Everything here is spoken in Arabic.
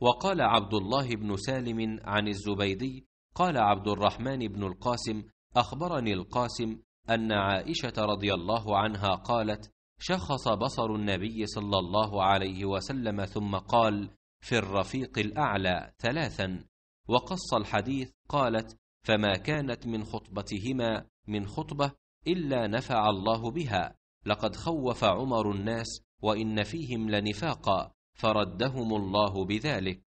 وقال عبد الله بن سالم عن الزبيدي قال عبد الرحمن بن القاسم اخبرني القاسم ان عائشه رضي الله عنها قالت شخص بصر النبي صلى الله عليه وسلم ثم قال في الرفيق الاعلى ثلاثا وقص الحديث قالت فما كانت من خطبتهما من خطبه الا نفع الله بها لقد خوف عمر الناس وان فيهم لنفاقا فردهم الله بذلك